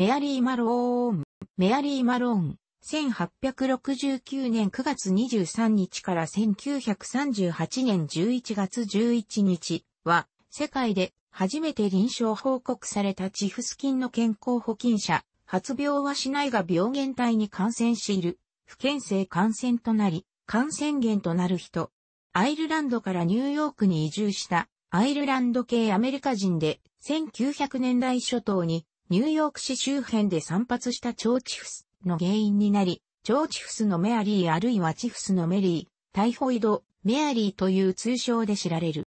メアリー・マローン。メアリー・マローン。1869年9月23日から1938年11月11日は、世界で初めて臨床報告されたチフス菌の健康保菌者、発病はしないが病原体に感染している、不健性感染となり、感染源となる人。アイルランドからニューヨークに移住した、アイルランド系アメリカ人で、1900年代初頭にニューヨーク市周辺で散発した腸チフスの原因になり、腸チフスのメアリーあるいはチフスのメリー、タイフォイド、メアリーという通称で知られる。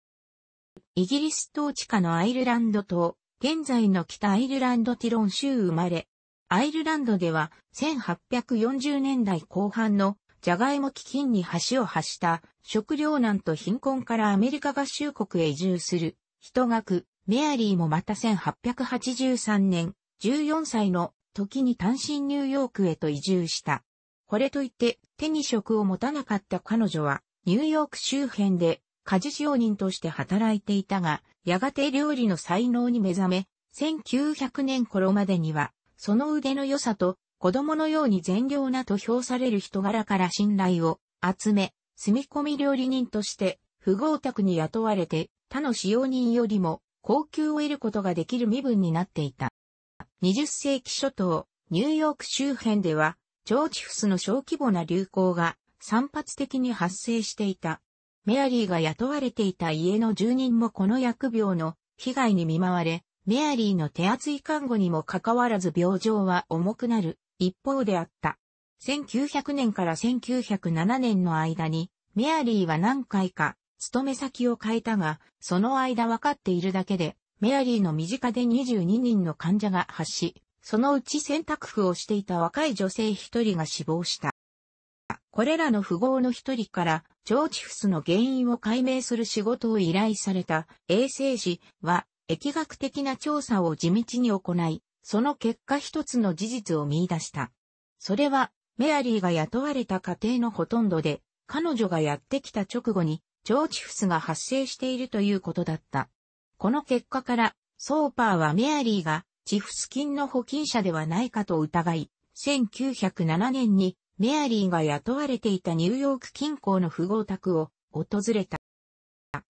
イギリス統治下のアイルランド島、現在の北アイルランドティロン州生まれ。アイルランドでは1840年代後半のジャガイモ基金に橋を発した食糧難と貧困からアメリカ合衆国へ移住する人学、メアリーもまた1883年、14歳の時に単身ニューヨークへと移住した。これといって手に職を持たなかった彼女は、ニューヨーク周辺で家事使用人として働いていたが、やがて料理の才能に目覚め、1900年頃までには、その腕の良さと子供のように善良なと評される人柄から信頼を集め、住み込み料理人として、不合宅に雇われて他の使用人よりも高級を得ることができる身分になっていた。20世紀初頭、ニューヨーク周辺では、ジョーチフスの小規模な流行が散発的に発生していた。メアリーが雇われていた家の住人もこの疫病の被害に見舞われ、メアリーの手厚い看護にもかかわらず病状は重くなる一方であった。1900年から1907年の間に、メアリーは何回か勤め先を変えたが、その間分かっているだけで、メアリーの身近で22人の患者が発し、そのうち選択婦をしていた若い女性一人が死亡した。これらの富豪の一人から、ジョーチフスの原因を解明する仕事を依頼された衛生士は、疫学的な調査を地道に行い、その結果一つの事実を見出した。それは、メアリーが雇われた家庭のほとんどで、彼女がやってきた直後に、腸チフスが発生しているということだった。この結果から、ソーパーはメアリーがチフス菌の保菌者ではないかと疑い、1907年にメアリーが雇われていたニューヨーク近郊の富豪宅を訪れた。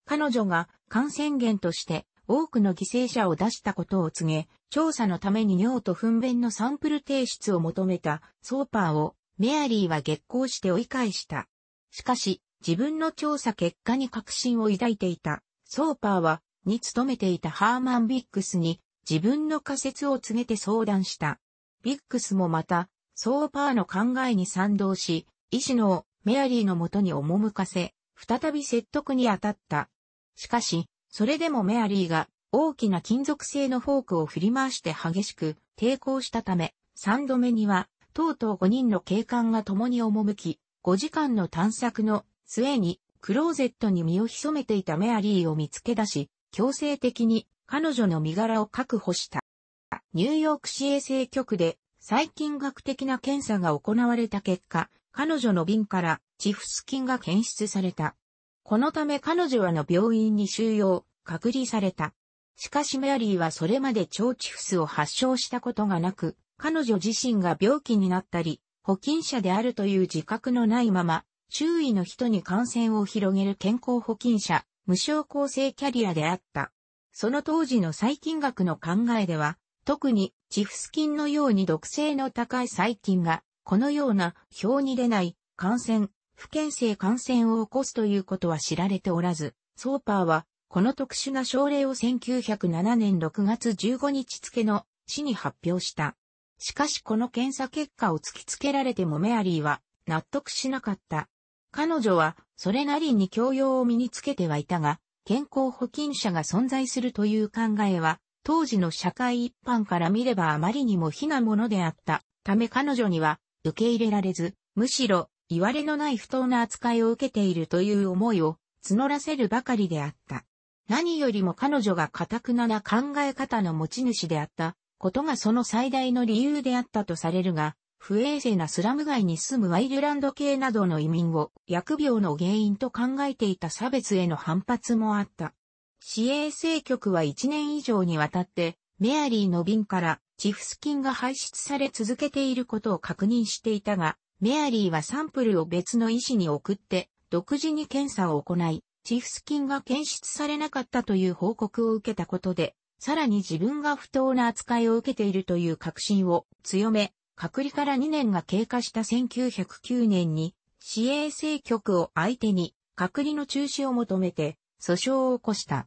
彼女が感染源として多くの犠牲者を出したことを告げ、調査のために尿と糞便のサンプル提出を求めたソーパーをメアリーは激行して追い返した。しかし、自分の調査結果に確信を抱いていた。ソーパーは、に勤めていたハーマン・ビックスに自分の仮説を告げて相談した。ビックスもまた、ソーパーの考えに賛同し、医師のメアリーのもとに赴かせ、再び説得に当たった。しかし、それでもメアリーが大きな金属製のフォークを振り回して激しく抵抗したため、3度目には、とうとう5人の警官が共に赴き、5時間の探索の末に、クローゼットに身を潜めていたメアリーを見つけ出し、強制的に彼女の身柄を確保した。ニューヨーク市衛生局で細菌学的な検査が行われた結果、彼女の瓶からチフス菌が検出された。このため彼女はの病院に収容、隔離された。しかしメアリーはそれまで腸チフスを発症したことがなく、彼女自身が病気になったり、保菌者であるという自覚のないまま、周囲の人に感染を広げる健康保菌者、無症候性キャリアであった。その当時の細菌学の考えでは、特にチフス菌のように毒性の高い細菌が、このような表に出ない感染、不健性感染を起こすということは知られておらず、ソーパーは、この特殊な症例を1907年6月15日付の市に発表した。しかしこの検査結果を突きつけられてもメアリーは納得しなかった。彼女はそれなりに教養を身につけてはいたが、健康保菌者が存在するという考えは、当時の社会一般から見ればあまりにも非なものであったため彼女には受け入れられず、むしろ、言われのない不当な扱いを受けているという思いを募らせるばかりであった。何よりも彼女が堅くなな考え方の持ち主であったことがその最大の理由であったとされるが、不衛生なスラム街に住むワイルランド系などの移民を疫病の原因と考えていた差別への反発もあった。市営政局は1年以上にわたって、メアリーの瓶からチフス菌が排出され続けていることを確認していたが、メアリーはサンプルを別の医師に送って、独自に検査を行い、チフス菌が検出されなかったという報告を受けたことで、さらに自分が不当な扱いを受けているという確信を強め、隔離から2年が経過した1909年に、市営政局を相手に、隔離の中止を求めて、訴訟を起こした。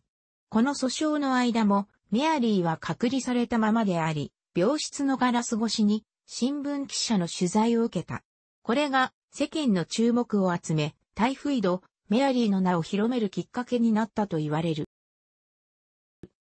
この訴訟の間も、メアリーは隔離されたままであり、病室のガラス越しに、新聞記者の取材を受けた。これが、世間の注目を集め、タイフイド、メアリーの名を広めるきっかけになったと言われる。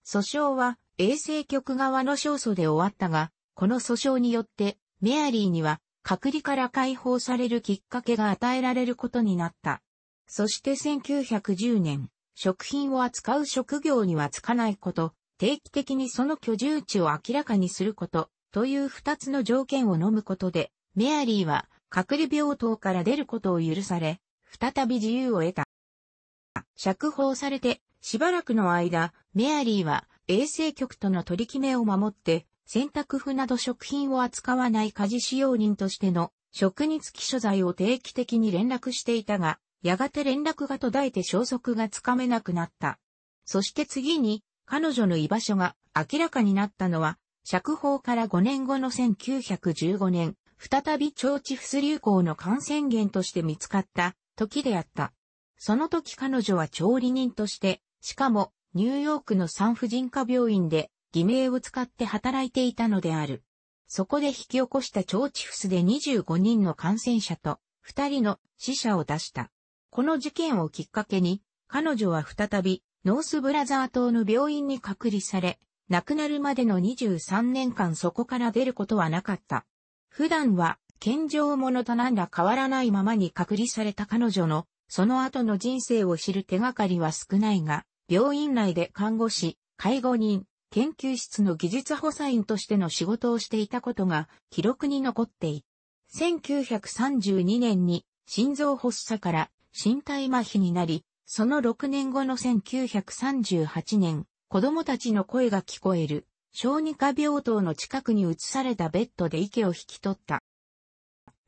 訴訟は、衛生局側の勝訴で終わったが、この訴訟によって、メアリーには隔離から解放されるきっかけが与えられることになった。そして1910年、食品を扱う職業にはつかないこと、定期的にその居住地を明らかにすること、という二つの条件を飲むことで、メアリーは隔離病棟から出ることを許され、再び自由を得た。釈放されて、しばらくの間、メアリーは衛生局との取り決めを守って、洗濯布など食品を扱わない家事使用人としての職につき所在を定期的に連絡していたが、やがて連絡が途絶えて消息がつかめなくなった。そして次に、彼女の居場所が明らかになったのは、釈放から5年後の1915年、再び腸チフス流行の感染源として見つかった時であった。その時彼女は調理人として、しかもニューヨークの産婦人科病院で偽名を使って働いていたのである。そこで引き起こした腸チフスで25人の感染者と2人の死者を出した。この事件をきっかけに、彼女は再びノースブラザー島の病院に隔離され、亡くなるまでの23年間そこから出ることはなかった。普段は健常者と何ら変わらないままに隔離された彼女のその後の人生を知る手がかりは少ないが、病院内で看護師、介護人、研究室の技術補佐員としての仕事をしていたことが記録に残っていた。1932年に心臓発作から身体麻痺になり、その6年後の1938年、子供たちの声が聞こえる小児科病棟の近くに移されたベッドで池を引き取った。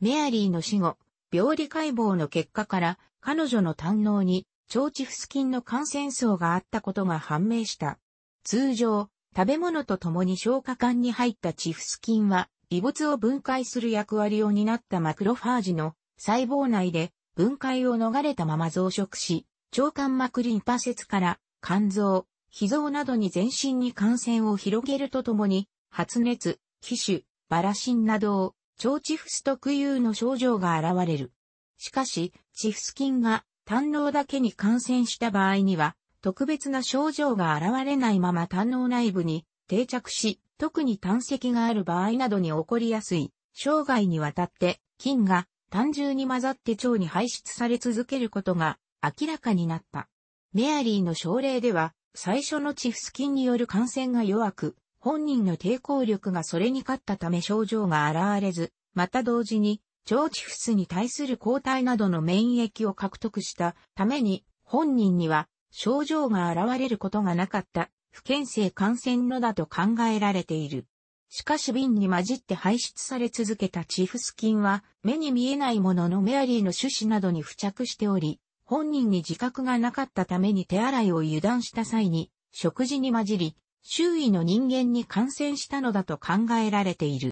メアリーの死後、病理解剖の結果から彼女の胆脳に腸チフス菌の感染層があったことが判明した。通常、食べ物と共に消化管に入ったチフス菌は、異物を分解する役割を担ったマクロファージの細胞内で分解を逃れたまま増殖し、腸管膜リンパ節から肝臓、脾臓などに全身に感染を広げるとともに、発熱、皮腫、バラシンなどを、腸チフス特有の症状が現れる。しかし、チフス菌が胆脳だけに感染した場合には、特別な症状が現れないまま胆脳内部に定着し、特に胆石がある場合などに起こりやすい、生涯にわたって菌が単純に混ざって腸に排出され続けることが明らかになった。メアリーの症例では、最初のチフス菌による感染が弱く、本人の抵抗力がそれに勝ったため症状が現れず、また同時に、腸チフスに対する抗体などの免疫を獲得したために、本人には症状が現れることがなかった不健性感染のだと考えられている。しかし瓶に混じって排出され続けたチフス菌は目に見えないもののメアリーの種子などに付着しており、本人に自覚がなかったために手洗いを油断した際に食事に混じり、周囲の人間に感染したのだと考えられている。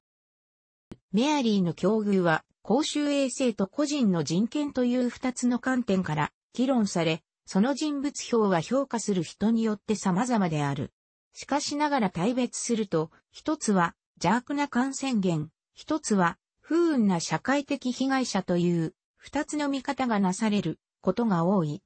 メアリーの境遇は公衆衛生と個人の人権という二つの観点から議論され、その人物評は評価する人によって様々である。しかしながら大別すると、一つは邪悪な感染源、一つは不運な社会的被害者という、二つの見方がなされることが多い。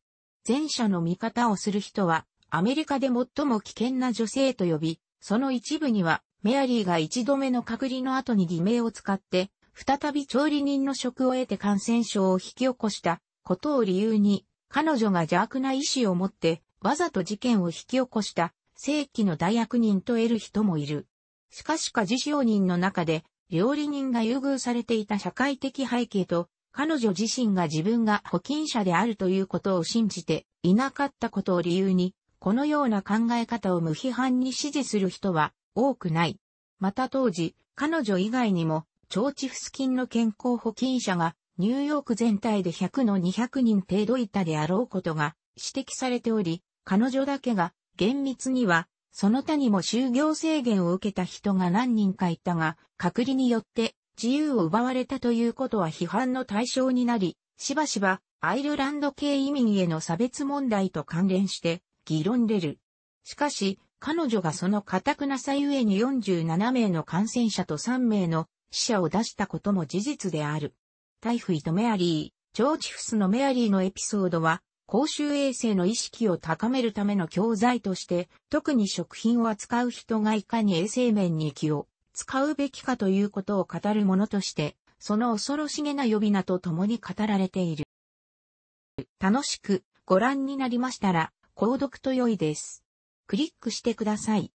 前者の見方をする人は、アメリカで最も危険な女性と呼び、その一部には、メアリーが一度目の隔離の後に偽名を使って、再び調理人の職を得て感染症を引き起こしたことを理由に、彼女が邪悪な意志を持って、わざと事件を引き起こした正規の大悪人と得る人もいる。しかし家事商人の中で、料理人が優遇されていた社会的背景と、彼女自身が自分が保菌者であるということを信じていなかったことを理由に、このような考え方を無批判に支持する人は多くない。また当時、彼女以外にも、腸チフス菌の健康保菌者がニューヨーク全体で100の200人程度いたであろうことが指摘されており、彼女だけが厳密にはその他にも就業制限を受けた人が何人かいたが、隔離によって自由を奪われたということは批判の対象になり、しばしばアイルランド系移民への差別問題と関連して議論出る。しかし、彼女がその堅くなさゆえに47名の感染者と3名の死者を出したことも事実である。タイフイとメアリー、ジョーチフスのメアリーのエピソードは、公衆衛生の意識を高めるための教材として、特に食品を扱う人がいかに衛生面に気を使うべきかということを語るものとして、その恐ろしげな呼び名と共に語られている。楽しくご覧になりましたら、購読と良いです。クリックしてください。